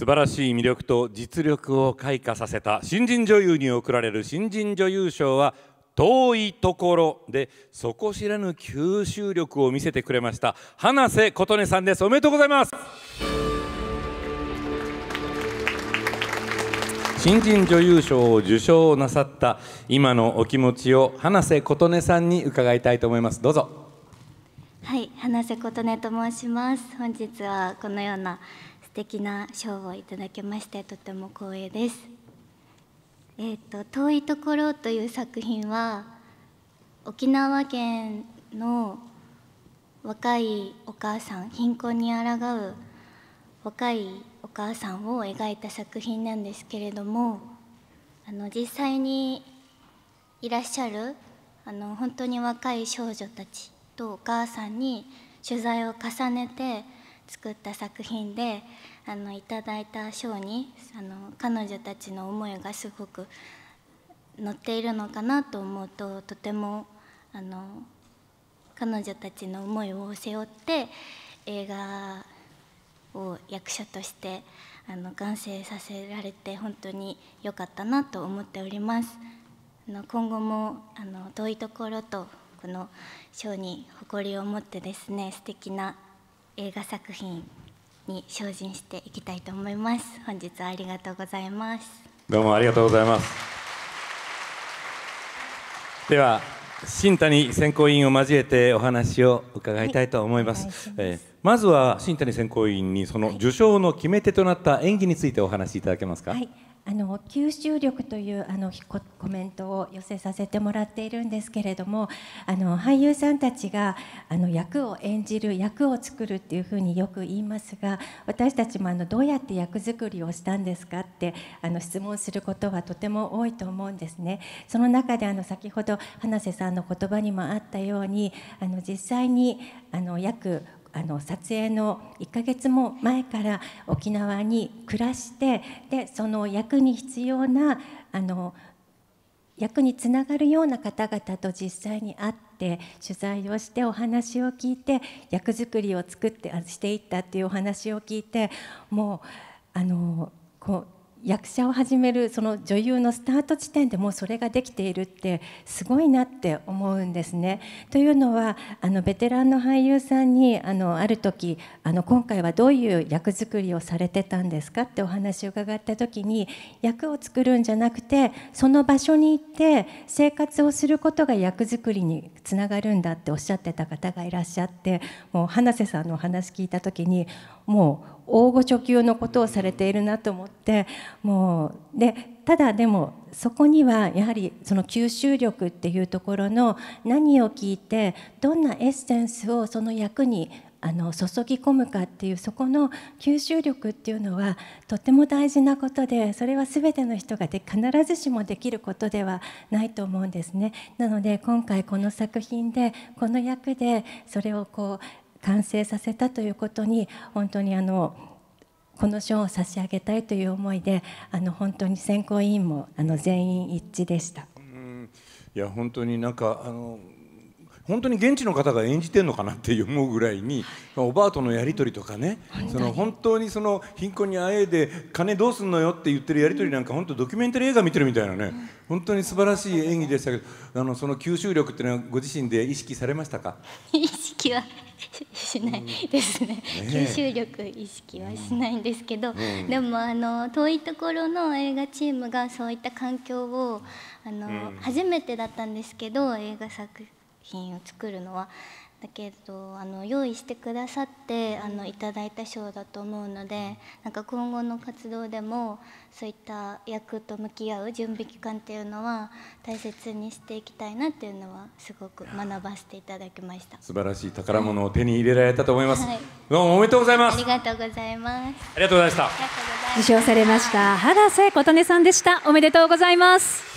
素晴らしい魅力と実力を開花させた新人女優に贈られる新人女優賞は遠いところで底知らぬ吸収力を見せてくれました花瀬琴音さんですおめでとうございます新人女優賞を受賞なさった今のお気持ちを花瀬琴音さんに伺いたいと思いますどうぞはい、花瀬琴音と申します。本日はこのような敵な賞をいただきましてとても光栄です。えーと遠いところという作品は沖縄県の若いお母さん貧困に抗う若いお母さんを描いた作品なんですけれどもあの実際にいらっしゃるあの本当に若い少女たちとお母さんに取材を重ねて作った作品であのいただいた賞にあの彼女たちの思いがすごく載っているのかなと思うととてもあの彼女たちの思いを背負って映画を役者としてあの完成させられて本当に良かったなと思っております。あの今後もあの遠いところとこの賞に誇りを持ってですね素敵な映画作品に精進していきたいと思います本日はありがとうございますどうもありがとうございますでは新谷選考委員を交えてお話を伺いたいと思いますはいます、えー、まずは新谷選考委員にその受賞の決め手となった演技についてお話しいただけますか、はいあの吸収力というあのコメントを寄せさせてもらっているんですけれどもあの俳優さんたちがあの役を演じる役を作るっていうふうによく言いますが私たちもあのどうやって役作りをしたんですかってあの質問することはとても多いと思うんですね。その中であの先ほど花瀬さんの言葉にもあったようにあの実際にあの役あの撮影の1ヶ月も前から沖縄に暮らしてでその役に必要なあの役につながるような方々と実際に会って取材をしてお話を聞いて役作りを作ってしていったっていうお話を聞いてもうあのこう役者を始めるその女優のスタート地点でもうそれができているってすごいなって思うんですね。というのはあのベテランの俳優さんにあのある時あの今回はどういう役作りをされてたんですかってお話を伺った時に役を作るんじゃなくてその場所に行って生活をすることが役作りにつながるんだっておっしゃってた方がいらっしゃってもう花瀬さんのお話聞いた時にもう大御所級のことをされているなと思ってもうでただでもそこにはやはりその吸収力っていうところの何を聞いてどんなエッセンスをその役にあの注ぎ込むかっていうそこの吸収力っていうのはとても大事なことでそれは全ての人がで必ずしもできることではないと思うんですね。なので今回この作品でこの役でそれをこう完成させたということに本当にあのこの賞を差し上げたいという思いであの本当に選考委員もあの全員一致でした。いや本当になんかあの本当に現地の方が演じてるのかなって思うぐらいに、おばあとのやり取りとかねその本当にその貧困にあえいで金どうすんのよって言ってるやり取りなんか本当ドキュメンタリー映画見てるみたいなね本当に素晴らしい演技でしたけどあのその吸収力っていうのはご自身で意識されましたか 意識はしないですね、うん、吸収力意識はしないんですけど、うん、でもあの遠いところの映画チームがそういった環境をあの、うん、初めてだったんですけど映画作品を作るのは。だけどあの用意してくださってあのいただいた賞だと思うのでなんか今後の活動でもそういった役と向き合う準備期間っていうのは大切にしていきたいなっていうのはすごく学ばせていただきました素晴らしい宝物を手に入れられたと思います、はい、どうもおめでとうございますありがとうございますありがとうございました受賞されました原瀬琴音さんでしたおめでとうございます